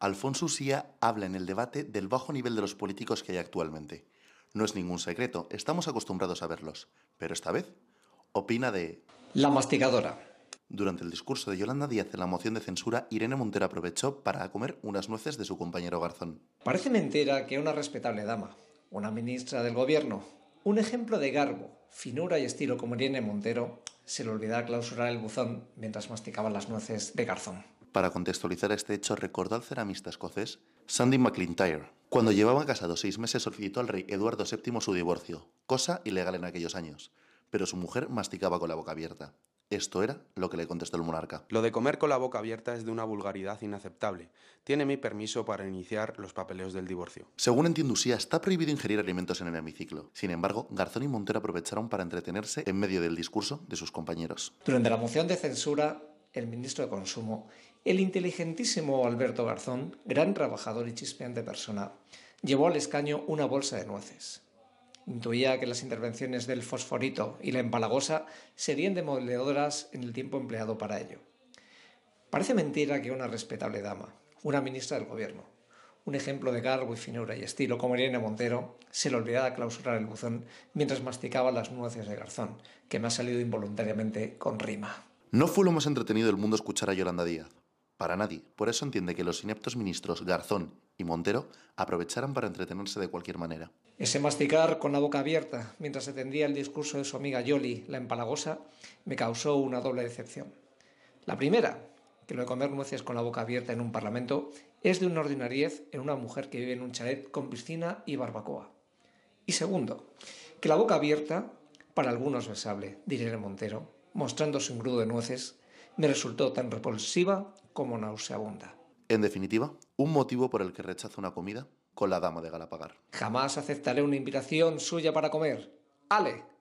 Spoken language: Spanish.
Alfonso Usía habla en el debate del bajo nivel de los políticos que hay actualmente. No es ningún secreto, estamos acostumbrados a verlos. Pero esta vez, opina de... La masticadora. Durante el discurso de Yolanda Díaz en la moción de censura, Irene Montero aprovechó para comer unas nueces de su compañero Garzón. Parece mentira que una respetable dama, una ministra del gobierno, un ejemplo de garbo, finura y estilo como Irene Montero, se le olvidara clausurar el buzón mientras masticaba las nueces de Garzón. Para contextualizar este hecho, recordó al ceramista escocés Sandy McIntyre. Cuando llevaba casado seis meses, solicitó al rey Eduardo VII su divorcio, cosa ilegal en aquellos años, pero su mujer masticaba con la boca abierta. Esto era lo que le contestó el monarca. Lo de comer con la boca abierta es de una vulgaridad inaceptable. Tiene mi permiso para iniciar los papeleos del divorcio. Según Entindusía, está prohibido ingerir alimentos en el hemiciclo. Sin embargo, Garzón y Montero aprovecharon para entretenerse en medio del discurso de sus compañeros. Durante la moción de censura, el ministro de Consumo el inteligentísimo Alberto Garzón, gran trabajador y chispeante persona, llevó al escaño una bolsa de nueces. Intuía que las intervenciones del fosforito y la empalagosa serían demoledoras en el tiempo empleado para ello. Parece mentira que una respetable dama, una ministra del gobierno, un ejemplo de garbo y finura y estilo como Irene Montero, se le olvidara clausurar el buzón mientras masticaba las nueces de Garzón, que me ha salido involuntariamente con rima. No fue lo más entretenido del mundo escuchar a Yolanda Díaz para nadie. Por eso entiende que los ineptos ministros Garzón y Montero aprovecharan para entretenerse de cualquier manera. Ese masticar con la boca abierta mientras atendía el discurso de su amiga Yoli, la empalagosa, me causó una doble decepción. La primera, que lo de comer nueces con la boca abierta en un parlamento es de una ordinariez en una mujer que vive en un chalet con piscina y barbacoa. Y segundo, que la boca abierta, para algunos besable, diría el Montero, mostrándose un grudo de nueces, me resultó tan repulsiva como nauseabunda. En definitiva, un motivo por el que rechazo una comida con la dama de Galapagar. Jamás aceptaré una invitación suya para comer. Ale,